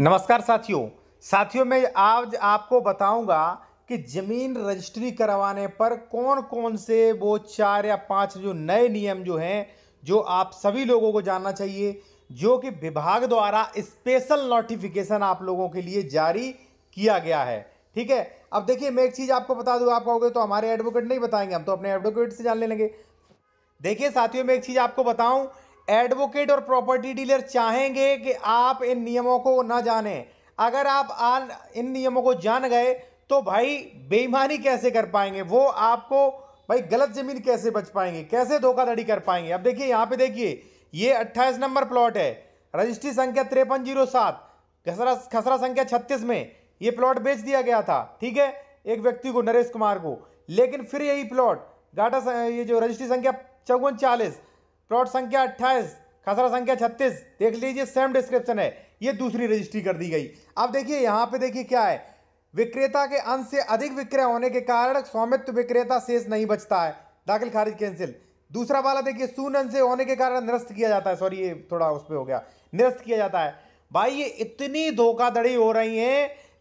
नमस्कार साथियों साथियों मैं आज आपको बताऊंगा कि ज़मीन रजिस्ट्री करवाने पर कौन कौन से वो चार या पांच जो नए नियम जो हैं जो आप सभी लोगों को जानना चाहिए जो कि विभाग द्वारा स्पेशल नोटिफिकेशन आप लोगों के लिए जारी किया गया है ठीक है अब देखिए मैं एक चीज़ आपको बता दूँ आप कहोगे तो हमारे एडवोकेट नहीं बताएंगे हम तो अपने एडवोकेट से जान ले लेंगे देखिए साथियों मैं एक चीज़ आपको बताऊं एडवोकेट और प्रॉपर्टी डीलर चाहेंगे कि आप इन नियमों को ना जाने अगर आप आन इन नियमों को जान गए तो भाई बेईमानी कैसे कर पाएंगे वो आपको भाई गलत ज़मीन कैसे बच पाएंगे कैसे धोखाधड़ी कर पाएंगे अब देखिए यहाँ पे देखिए ये 28 नंबर प्लॉट है रजिस्ट्री संख्या तिरपन जीरो सात खसरा खसरा संख्या छत्तीस में ये प्लॉट बेच दिया गया था ठीक है एक व्यक्ति को नरेश कुमार को लेकिन फिर यही प्लॉट घाटा ये जो रजिस्ट्री संख्या चौवन चालीस प्लॉट संख्या अट्ठाईस खसरा संख्या छत्तीस देख लीजिए सेम डिस्क्रिप्शन है ये दूसरी रजिस्ट्री कर दी गई अब देखिए यहाँ पे देखिए क्या है विक्रेता के अंश से अधिक विक्रय होने के कारण स्वामित्व विक्रेता शेष नहीं बचता है दाखिल खारिज कैंसिल दूसरा वाला देखिए शून्य अंश से होने के कारण निरस्त किया जाता है सॉरी ये थोड़ा उस पर हो गया निरस्त किया जाता है भाई ये इतनी धोखाधड़ी हो रही है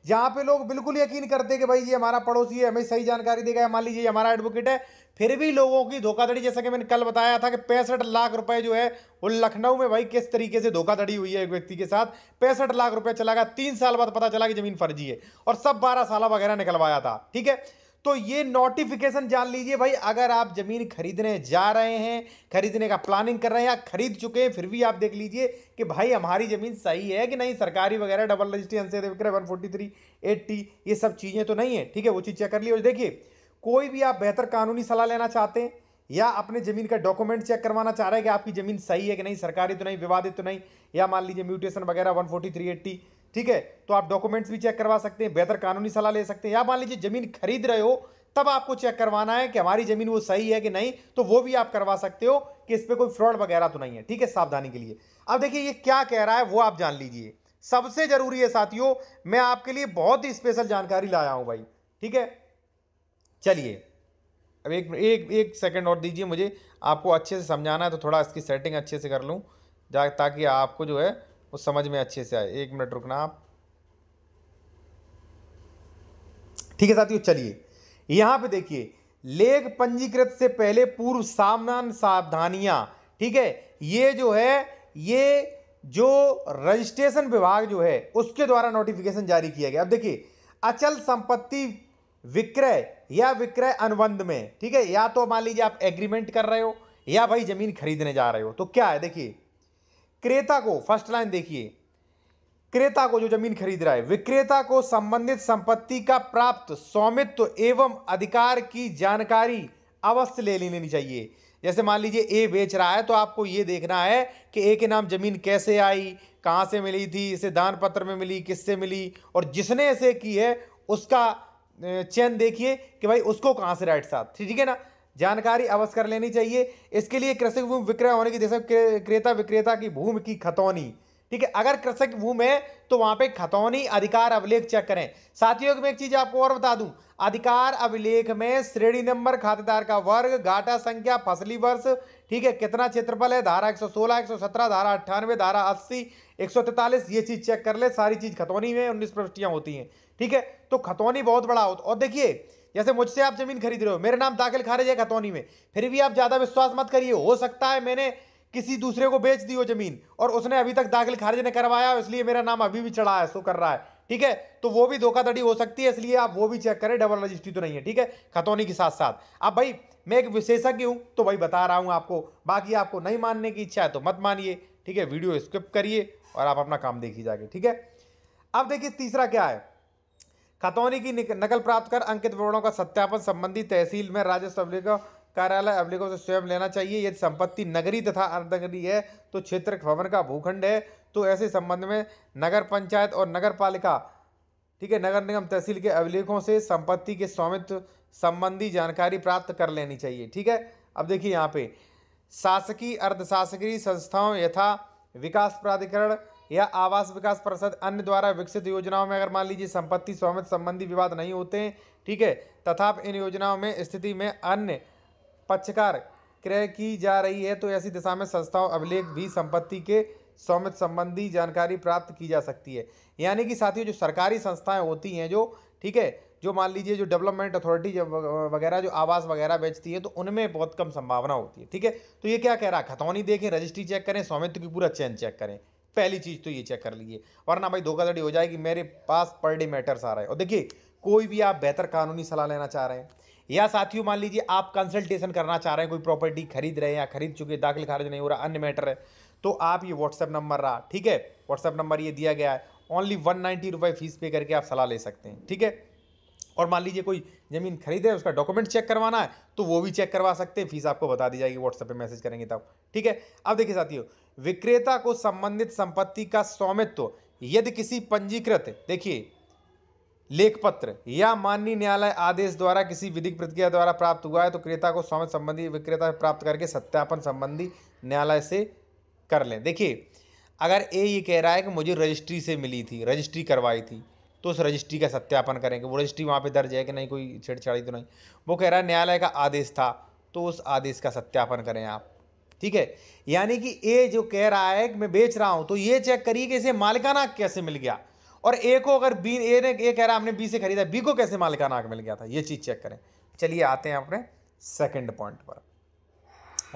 जहाँ पे लोग बिल्कुल यकीन करते कि भाई ये हमारा पड़ोसी है हमें सही जानकारी देगा मान लीजिए हमारा एडवोकेट है फिर भी लोगों की धोखाधड़ी जैसा कि मैंने कल बताया था कि पैंसठ लाख रुपए जो है वो लखनऊ में भाई किस तरीके से धोखाधड़ी हुई है एक व्यक्ति के साथ पैंसठ लाख रुपए चला गया तीन साल बाद पता चला कि जमीन फर्जी है और सब बारह साल वगैरह निकलवाया था ठीक है तो ये नोटिफिकेशन जान लीजिए भाई अगर आप जमीन खरीदने जा रहे हैं खरीदने का प्लानिंग कर रहे हैं या खरीद चुके हैं फिर भी आप देख लीजिए कि भाई हमारी जमीन सही है कि नहीं सरकारी वगैरह double registry one forty three eighty ये सब चीज़ें तो नहीं है ठीक है वो चीज़ चेक कर लीजिए और देखिए कोई भी आप बेहतर कानूनी सलाह लेना चाहते हैं या अपने ज़मीन का डॉक्यूमेंट चेक करवाना चाह रहे हैं कि आपकी ज़मीन सही है कि नहीं सरकारी तो नहीं विवादित तो नहीं या मान लीजिए म्यूटेशन वगैरह वन फोर्टी थ्री एट्टी ठीक है तो आप डॉक्यूमेंट्स भी चेक करवा सकते हैं बेहतर कानूनी सलाह ले सकते हैं या मान लीजिए ज़मीन खरीद रहे हो तब आपको चेक करवाना है कि हमारी ज़मीन वो सही है कि नहीं तो वो भी आप करवा सकते हो कि इस पर कोई फ्रॉड वगैरह तो नहीं है ठीक है सावधानी के लिए अब देखिए ये क्या कह रहा है वो आप जान लीजिए सबसे ज़रूरी है साथियों मैं आपके लिए बहुत ही स्पेशल जानकारी लाया हूँ भाई ठीक है चलिए अब एक एक एक सेकंड और दीजिए मुझे आपको अच्छे से समझाना है तो थोड़ा इसकी सेटिंग अच्छे से कर लूँ जा ताकि आपको जो है वो समझ में अच्छे से आए एक मिनट रुकना आप ठीक है साथियों चलिए यहाँ पे देखिए लेख पंजीकृत से पहले पूर्व सामान सावधानियाँ ठीक है ये जो है ये जो रजिस्ट्रेशन विभाग जो है उसके द्वारा नोटिफिकेशन जारी किया गया अब देखिए अचल संपत्ति विक्रय या विक्रय अनुबंध में ठीक है या तो मान लीजिए आप एग्रीमेंट कर रहे हो या भाई जमीन खरीदने जा रहे हो तो क्या है देखिए क्रेता को फर्स्ट लाइन देखिए क्रेता को जो जमीन खरीद रहा है विक्रेता को संबंधित संपत्ति का प्राप्त स्वामित्व एवं अधिकार की जानकारी अवश्य ले लेनी चाहिए जैसे मान लीजिए ए बेच रहा है तो आपको ये देखना है कि ए के नाम जमीन कैसे आई कहाँ से मिली थी इसे दान पत्र में मिली किससे मिली और जिसने इसे की है उसका चयन देखिए कि भाई उसको कहाँ से राइट साथ ठीक है ना जानकारी अवश्य कर लेनी चाहिए इसके लिए कृषक भूमि विक्रय होने की जैसे क्रेता विक्रेता की भूमि की खतौनी ठीक है अगर कृषक भूमि है तो वहां पे खतौनी अधिकार अभिलेख चेक करें साथियों में एक चीज आपको और बता दूं अधिकार अभिलेख में श्रेणी नंबर खातेदार का वर्ग घाटा संख्या फसली वर्ष ठीक है कितना क्षेत्रफल है धारा 116 117 धारा अट्ठानवे धारा अस्सी एक ये चीज चेक कर ले सारी चीज खतौनी में उन्नीस प्रविष्टियां होती हैं ठीक है तो खतौनी बहुत बड़ा हो और देखिए जैसे मुझसे आप जमीन खरीद रहे हो मेरा नाम दाखिल खारिज है खतौनी में फिर भी आप ज़्यादा विश्वास मत करिए हो सकता है मैंने किसी दूसरे को बेच दी हो जमीन और उसने अभी तक दाखिल खारिज नहीं करवाया इसलिए मेरा नाम अभी भी चढ़ा है सो कर रहा है ठीक है तो वो भी धोखाधड़ी हो सकती है इसलिए आप वो भी चेक करें डबल रजिस्ट्री तो नहीं है ठीक है खतौनी के साथ साथ अब भाई मैं एक विशेषज्ञ हूं तो भाई बता रहा हूं आपको बाकी आपको नहीं मानने की इच्छा है तो मत मानिए ठीक है वीडियो स्किप करिए और आप अपना काम देखिए जाके ठीक है अब देखिए तीसरा क्या है खतौनी की नकल प्राप्त कर अंकित विवरणों का सत्यापन संबंधी तहसील में राजस्व अभिलेखों कार्यालय अभिलेखों से स्वयं लेना चाहिए यदि संपत्ति नगरी तथा अर्धनगरी है तो क्षेत्र भवन का भूखंड है तो ऐसे संबंध में नगर पंचायत और नगर पालिका ठीक है नगर निगम तहसील के अभिलेखों से संपत्ति के स्वामित्व संबंधी जानकारी प्राप्त कर लेनी चाहिए ठीक है अब देखिए यहाँ पे शासकीय अर्धशासकीय संस्थाओं यथा विकास प्राधिकरण या आवास विकास परिषद अन्य द्वारा विकसित योजनाओं में अगर मान लीजिए संपत्ति स्वामित्व संबंधी विवाद नहीं होते हैं ठीक है तथा इन योजनाओं में स्थिति में अन्य पक्षकार क्रय की जा रही है तो ऐसी दिशा में संस्थाओं अभिलेख भी संपत्ति के स्वामित्व संबंधी जानकारी प्राप्त की जा सकती है यानी कि साथियों जो सरकारी संस्थाएं होती हैं जो ठीक है जो मान लीजिए जो डेवलपमेंट अथॉरिटी वगैरह जो आवास वगैरह बेचती है तो उनमें बहुत कम संभावना होती है ठीक है तो ये क्या कह रहा है खतौनी देखें रजिस्ट्री चेक करें स्वामित्व की पूरा चैन चेक करें पहली चीज़ तो ये चेक कर लीजिए वरना भाई धोखाधड़ी हो जाएगी मेरे पास पर डे मैटर्स आ रहे हैं और देखिए कोई भी आप बेहतर कानूनी सलाह लेना चाह रहे हैं या साथियों मान लीजिए आप कंसल्टेशन करना चाह रहे हैं कोई प्रॉपर्टी खरीद रहे हैं या खरीद चुके दाखिल खारिज नहीं हो रहा अन्य मैटर है तो आप ये व्हाट्सएप नंबर रहा ठीक है व्हाट्सएप नंबर ये दिया गया है ओनली वन नाइन्टी रुपये फीस पे करके आप सलाह ले सकते हैं ठीक है और मान लीजिए कोई ज़मीन खरीदे उसका डॉक्यूमेंट चेक करवाना है तो वो भी चेक करवा सकते हैं फीस आपको बता दी जाएगी व्हाट्सएप पर मैसेज करेंगे तब ठीक है अब देखिए साथियों विक्रेता को संबंधित संपत्ति का स्वामित्व यदि किसी पंजीकृत देखिए लेख पत्र या माननीय न्यायालय आदेश द्वारा किसी विधिक प्रक्रिया द्वारा प्राप्त हुआ है तो क्रेता को स्वामित्व संबंधी विक्रेता प्राप्त करके सत्यापन संबंधी न्यायालय से कर लें देखिए अगर ए ये कह रहा है कि मुझे रजिस्ट्री से मिली थी रजिस्ट्री करवाई थी तो उस रजिस्ट्री का सत्यापन करेंगे वो रजिस्ट्री वहाँ पे दर्ज है कि नहीं कोई छेड़छाड़ी तो नहीं वो कह रहा है न्यायालय का आदेश था तो उस आदेश का सत्यापन करें आप ठीक है यानी कि ए जो कह रहा है कि मैं बेच रहा हूँ तो ये चेक करिए कि इसे मालिकाना कैसे मिल गया और ए को अगर बी ए ने ए कह रहा हमने बी से खरीदा बी को कैसे मालिकाना मिल गया था ये चीज़ चेक करें चलिए आते हैं अपने सेकेंड पॉइंट पर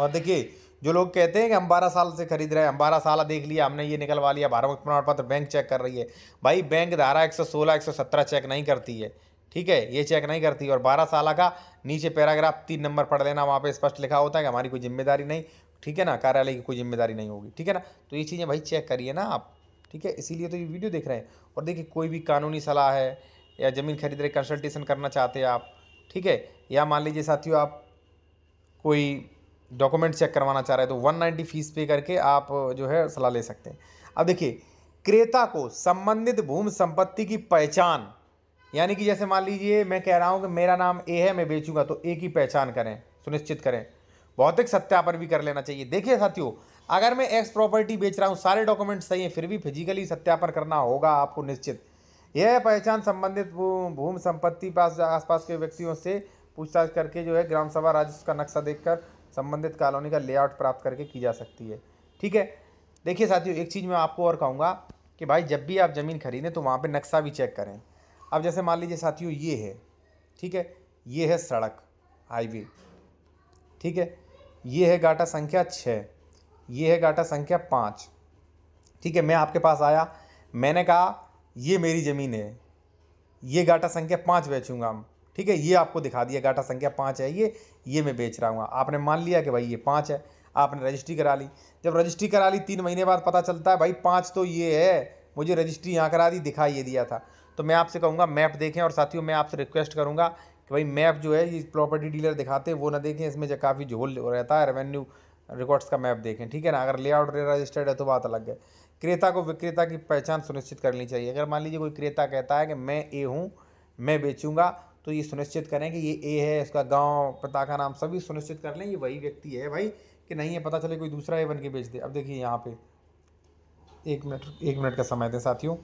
और देखिए जो लोग कहते हैं कि हम बारह साल से खरीद रहे हैं हम बारह साल देख लिया हमने ये निकलवा लिया भारत प्रमाण पत्र बैंक चेक कर रही है भाई बैंक धारा एक सौ सोलह एक सौ सत्रह चेक नहीं करती है ठीक है ये चेक नहीं करती और बारह साल का नीचे पैराग्राफ तीन नंबर पढ़ लेना वहाँ पर स्पष्ट लिखा होता है कि हमारी कोई जिम्मेदारी नहीं ठीक है ना कार्यालय की कोई जिम्मेदारी नहीं होगी ठीक है ना तो ये चीज़ें भाई चेक करिए ना आप ठीक है इसीलिए तो ये वीडियो देख रहे हैं और देखिए कोई भी कानूनी सलाह है या ज़मीन खरीद रहे कंसल्टेशन करना चाहते हैं आप ठीक है या मान लीजिए साथियों आप कोई डॉक्यूमेंट चेक करवाना चाह रहे हैं तो 190 फीस पे करके आप जो है सलाह ले सकते हैं अब देखिए क्रेता को संबंधित भूमि संपत्ति की पहचान यानी कि जैसे मान लीजिए मैं कह रहा हूँ कि मेरा नाम ए है मैं बेचूंगा तो ए की पहचान करें सुनिश्चित करें भौतिक सत्यापन भी कर लेना चाहिए देखिए साथियों अगर मैं एक्स प्रॉपर्टी बेच रहा हूँ सारे डॉक्यूमेंट सही हैं फिर भी फिजिकली सत्यापन करना होगा आपको निश्चित यह पहचान संबंधित भूमि संपत्ति पास आसपास के व्यक्तियों से पूछताछ करके जो है ग्राम सभा राजस्व का नक्शा देखकर संबंधित कॉलोनी का लेआउट प्राप्त करके की जा सकती है ठीक है देखिए साथियों एक चीज़ मैं आपको और कहूँगा कि भाई जब भी आप ज़मीन खरीदें तो वहाँ पर नक्शा भी चेक करें अब जैसे मान लीजिए साथियों ये है ठीक है ये है सड़क हाईवे ठीक है ये है गाटा संख्या छः ये है गाटा संख्या पाँच ठीक है मैं आपके पास आया मैंने कहा ये मेरी ज़मीन है ये गाटा संख्या पाँच बेचूंगा ठीक है ये आपको दिखा दिया गाटा संख्या पाँच है ये ये मैं बेच रहा हूँ आपने मान लिया कि भाई ये पाँच है आपने रजिस्ट्री करा ली जब रजिस्ट्री करा ली तीन महीने बाद पता चलता है भाई पाँच तो ये है मुझे रजिस्ट्री यहाँ करा दी दिखा ये दिया था तो मैं आपसे कहूँगा मैप देखें और साथियों मैं आपसे रिक्वेस्ट करूँगा कि भाई मैप जो है ये प्रॉपर्टी डीलर दिखाते हैं वो ना देखें इसमें जो काफ़ी झोल रहता है रेवेन्यू रिकॉर्ड्स का मैप देखें ठीक है ना अगर लेआउट रजिस्टर्ड है तो बात अलग है क्रेता को विक्रेता की पहचान सुनिश्चित करनी चाहिए अगर मान लीजिए कोई क्रेता कहता है कि मैं ए हूँ मैं बेचूँगा तो ये सुनिश्चित करें कि ये ए है इसका गांव पिता का नाम सभी सुनिश्चित कर लें ये वही व्यक्ति है भाई कि नहीं है पता चले कोई दूसरा ए बन के बेच दे अब देखिए यहाँ पे एक मिनट एक मिनट का समय दें साथियों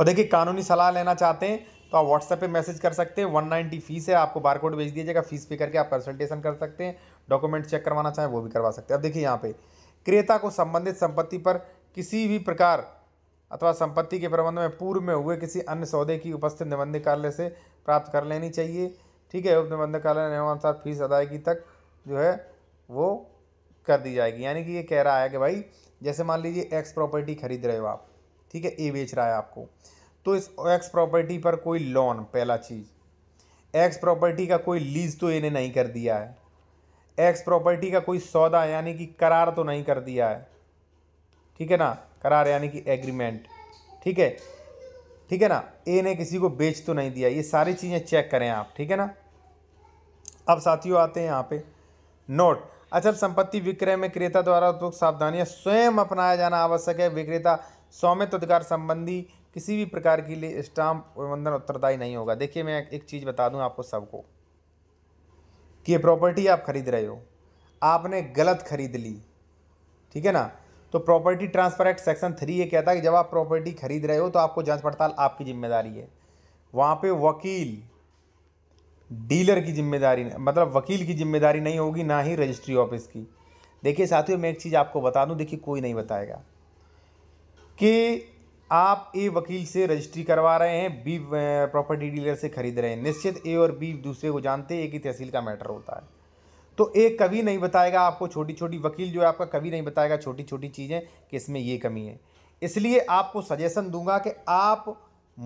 और देखिए कानूनी सलाह लेना चाहते हैं तो आप व्हाट्सएप पर मैसेज कर सकते हैं वन नाइन्टी फीस है आपको बार भेज दिया जाएगा फीस पे करके आप कंसल्टेशन कर सकते हैं डॉक्यूमेंट चेक करवाना चाहें वो भी करवा सकते हैं अब देखिए यहाँ पे क्रेता को संबंधित संपत्ति पर किसी भी प्रकार अथवा संपत्ति के प्रबंध में पूर्व में हुए किसी अन्य सौदे की उपस्थित निबंध कार्यालय से प्राप्त कर लेनी चाहिए ठीक है उप निबंध कार्यालय नियमानुसार फीस अदायगी तक जो है वो कर दी जाएगी यानी कि ये कह रहा है कि भाई जैसे मान लीजिए एक्स प्रॉपर्टी खरीद रहे हो आप ठीक है ए बेच रहा है आपको तो इस एक्स प्रॉपर्टी पर कोई लोन पहला चीज़ एक्स प्रॉपर्टी का कोई लीज तो इन्हें नहीं कर दिया है एक्स प्रॉपर्टी का कोई सौदा यानी कि करार तो नहीं कर दिया है ठीक है ना करार यानी कि एग्रीमेंट ठीक है ठीक है ना ए ने किसी को बेच तो नहीं दिया ये सारी चीज़ें चेक करें आप ठीक है ना अब साथियों आते हैं यहाँ पे नोट अचल अच्छा, संपत्ति विक्रय में क्रेता द्वारा उपयुक्त सावधानियाँ स्वयं अपनाया जाना आवश्यक है विक्रेता स्वामित्व अधिकार संबंधी किसी भी प्रकार के लिए स्टाम्प प्रबंधन उत्तरदायी नहीं होगा देखिए मैं एक चीज़ बता दूँ आपको सबको कि ये प्रॉपर्टी आप खरीद रहे हो आपने गलत खरीद ली ठीक है ना तो property transfer act section three ये कहता है कि जब आप प्रॉपर्टी खरीद रहे हो तो आपको जांच पड़ताल आपकी जिम्मेदारी है वहाँ पे वकील डीलर की जिम्मेदारी मतलब वकील की जिम्मेदारी नहीं होगी ना ही रजिस्ट्री ऑफिस की देखिए साथियों मैं एक चीज़ आपको बता दूँ देखिए कोई नहीं बताएगा कि आप ए वकील से रजिस्ट्री करवा रहे हैं बी प्रॉपर्टी डीलर से खरीद रहे हैं निश्चित ए और बी दूसरे को जानते हैं एक ही तहसील का मैटर होता है तो एक कभी नहीं बताएगा आपको छोटी छोटी वकील जो है आपका कभी नहीं बताएगा छोटी छोटी चीज़ें कि इसमें ये कमी है इसलिए आपको सजेशन दूंगा कि आप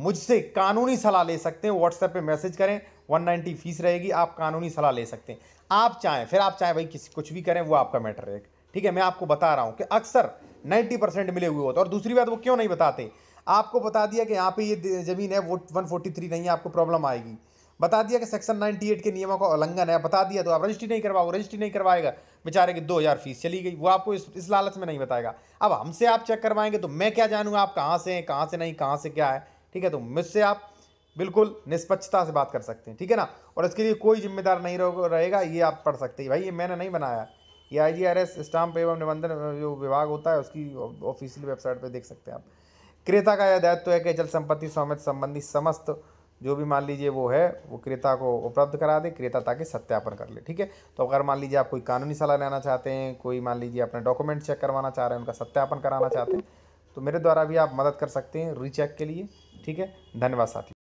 मुझसे कानूनी सलाह ले सकते हैं व्हाट्सएप पे मैसेज करें 190 फीस रहेगी आप कानूनी सलाह ले सकते हैं आप चाहें फिर आप चाहें भाई किसी कुछ भी करें वो आपका मैटर रहेगा ठीक है मैं आपको बता रहा हूँ कि अक्सर 90 परसेंट मिले हुए होते और दूसरी बात वो क्यों नहीं बताते आपको बता दिया कि यहाँ पे ये ज़मीन है वो वन नहीं है आपको प्रॉब्लम आएगी बता दिया कि सेक्शन 98 के नियमों का उल्लंघन है बता दिया तो आप रजिस्ट्री नहीं करवाओ रजिस्ट्री नहीं करवाएगा बेचारे की दो हज़ार फीस चली गई वो आपको इस, इस लालच में नहीं बताएगा अब हमसे आप चेक करवाएंगे तो मैं क्या जानूँगा आप कहाँ से हैं कहाँ से नहीं कहाँ से क्या है ठीक है तो मुझसे आप बिल्कुल निष्पक्षता से बात कर सकते हैं ठीक है ना और इसके लिए कोई जिम्मेदार नहीं रहेगा ये आप पढ़ सकते हैं भाई ये मैंने नहीं बनाया ये I G R S stamp एवं निबंधन जो विभाग होता है उसकी ऑफिशियल वेबसाइट पर देख सकते हैं आप क्रेता का यह दायित्व तो है कि अचल संपत्ति स्वामित्व संबंधी समस्त जो भी मान लीजिए वो है वो क्रेता को उपलब्ध करा दे क्रेता ताकि सत्यापन कर ले ठीक है तो अगर मान लीजिए आप कोई कानूनी सलाह लेना चाहते हैं कोई मान लीजिए अपने डॉक्यूमेंट चेक करवाना चाह रहे हैं उनका सत्यापन कराना चाहते हैं तो मेरे द्वारा भी आप मदद कर सकते हैं रीचेक के लिए ठीक है धन्यवाद साथी